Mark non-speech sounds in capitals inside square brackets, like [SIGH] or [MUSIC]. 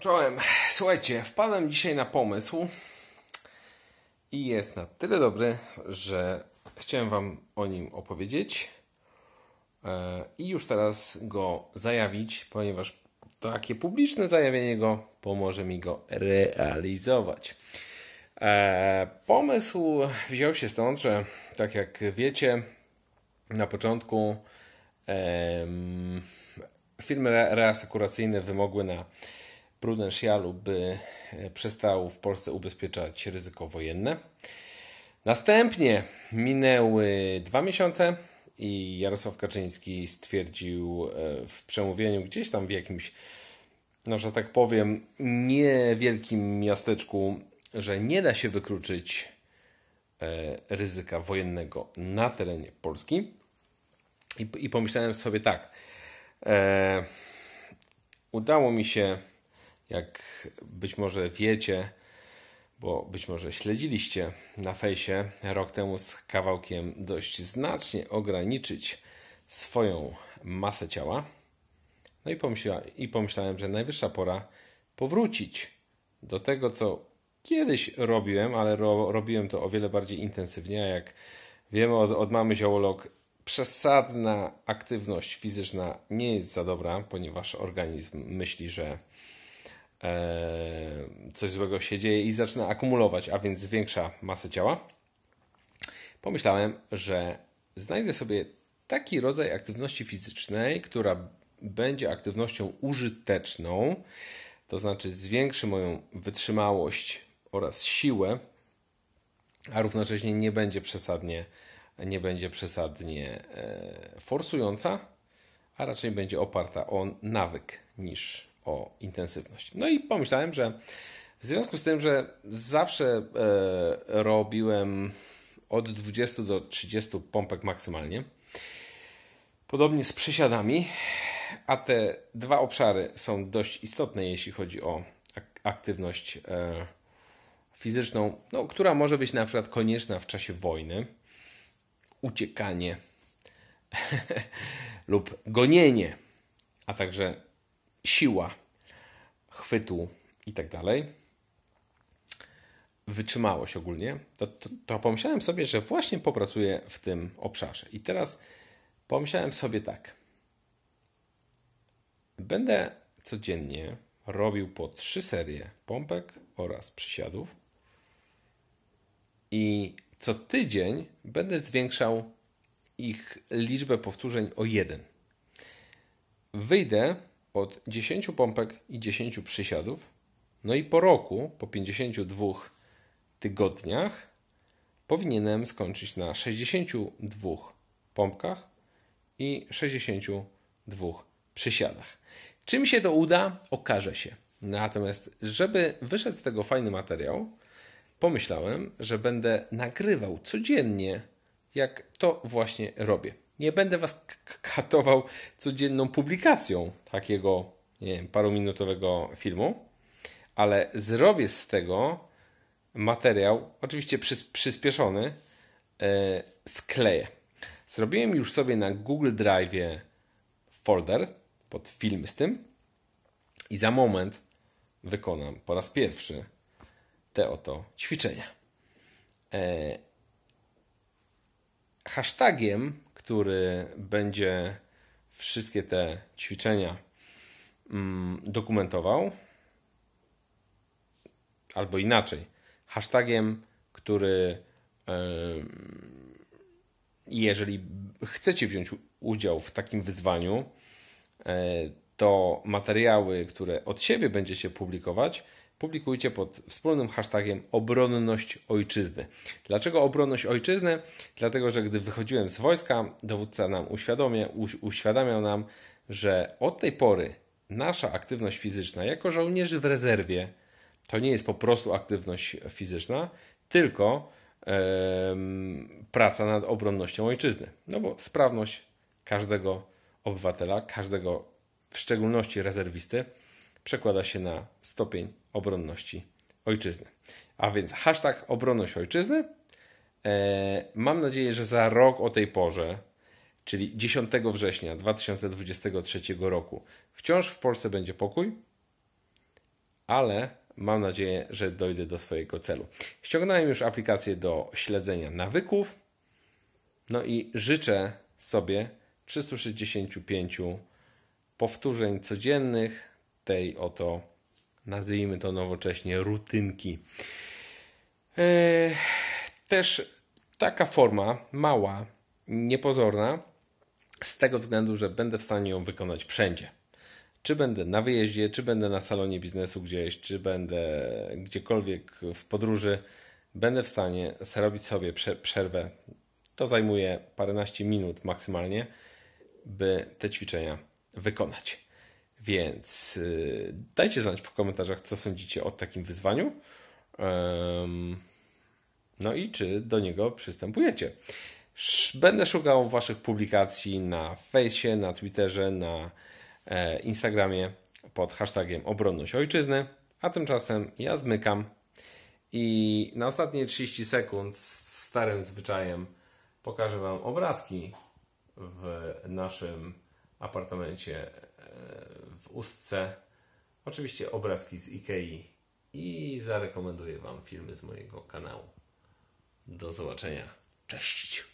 Czołem. Słuchajcie, wpadłem dzisiaj na pomysł i jest na tyle dobry, że chciałem Wam o nim opowiedzieć e, i już teraz go zajawić, ponieważ takie publiczne zajawienie go pomoże mi go realizować. E, pomysł wziął się stąd, że tak jak wiecie, na początku firmy reasekuracyjne wymogły na prudencjalu, by e, przestał w Polsce ubezpieczać ryzyko wojenne. Następnie minęły dwa miesiące i Jarosław Kaczyński stwierdził e, w przemówieniu gdzieś tam w jakimś, no że tak powiem, niewielkim miasteczku, że nie da się wykluczyć e, ryzyka wojennego na terenie Polski. I, pomyślałem sobie tak. udało mi się jak być może wiecie, bo być może śledziliście na fejsie, rok temu z kawałkiem dość znacznie ograniczyć swoją masę ciała. No i, pomyśla, i pomyślałem, że najwyższa pora powrócić do tego, co kiedyś robiłem, ale ro, robiłem to o wiele bardziej intensywnie. A jak wiemy od, od mamy ziołolog, przesadna aktywność fizyczna nie jest za dobra, ponieważ organizm myśli, że E, coś złego się dzieje i zaczyna akumulować, a więc zwiększa masę ciała, pomyślałem, że znajdę sobie taki rodzaj aktywności fizycznej, która będzie aktywnością użyteczną, to znaczy zwiększy moją wytrzymałość oraz siłę, a równocześnie nie będzie przesadnie, nie będzie przesadnie e, forsująca, a raczej będzie oparta o nawyk niż o intensywność. No i pomyślałem, że w związku z tym, że zawsze e, robiłem od 20 do 30 pompek maksymalnie, podobnie z przysiadami, a te dwa obszary są dość istotne, jeśli chodzi o aktywność e, fizyczną, no, która może być na przykład konieczna w czasie wojny, uciekanie [LAUGHS] lub gonienie, a także siła chwytu i tak dalej, wytrzymałość ogólnie, to, to, to pomyślałem sobie, że właśnie popracuję w tym obszarze. I teraz pomyślałem sobie tak. Będę codziennie robił po trzy serie pompek oraz przysiadów i co tydzień będę zwiększał ich liczbę powtórzeń o jeden. Wyjdę od 10 pompek i 10 przysiadów. No i po roku, po 52 tygodniach, powinienem skończyć na 62 pompkach i 62 przysiadach. Czy mi się to uda, okaże się. Natomiast, żeby wyszedł z tego fajny materiał, pomyślałem, że będę nagrywał codziennie, jak to właśnie robię. Nie będę was katował codzienną publikacją takiego, nie wiem, paruminutowego filmu, ale zrobię z tego materiał, oczywiście przyspieszony, yy, skleję. Zrobiłem już sobie na Google Drive folder pod filmy z tym i za moment wykonam po raz pierwszy te oto ćwiczenia. E, hashtagiem który będzie wszystkie te ćwiczenia mm, dokumentował, albo inaczej, hashtagiem, który jeżeli chcecie wziąć udział w takim wyzwaniu, e, to materiały, które od siebie będziecie publikować, publikujcie pod wspólnym hashtagiem obronność ojczyzny. Dlaczego obronność ojczyzny? Dlatego, że gdy wychodziłem z wojska, dowódca nam uświadomia, uświadamiał nam, że od tej pory nasza aktywność fizyczna jako żołnierzy w rezerwie to nie jest po prostu aktywność fizyczna, tylko yy, praca nad obronnością ojczyzny. No bo sprawność każdego obywatela, każdego w szczególności rezerwisty, przekłada się na stopień obronności ojczyzny. A więc hashtag obronność ojczyzny. E, mam nadzieję, że za rok o tej porze, czyli 10 września 2023 roku, wciąż w Polsce będzie pokój, ale mam nadzieję, że dojdę do swojego celu. Ściągnąłem już aplikację do śledzenia nawyków. No i życzę sobie 365 powtórzeń codziennych tej oto nazwijmy to nowocześnie, rutynki. E, też taka forma mała, niepozorna, z tego względu, że będę w stanie ją wykonać wszędzie. Czy będę na wyjeździe, czy będę na salonie biznesu gdzieś, czy będę gdziekolwiek w podróży, będę w stanie zrobić sobie przerwę. To zajmuje paręnaście minut maksymalnie, by te ćwiczenia wykonać. Więc y, dajcie znać w komentarzach, co sądzicie o takim wyzwaniu. No i czy do niego przystępujecie. Będę szukał Waszych publikacji na fejsie, na Twitterze, na e, Instagramie pod hashtagiem obronność ojczyzny. A tymczasem ja zmykam i na ostatnie 30 sekund z starym zwyczajem pokażę Wam obrazki w naszym apartamencie e, w ustce. Oczywiście obrazki z Ikei i zarekomenduję Wam filmy z mojego kanału. Do zobaczenia. Cześć!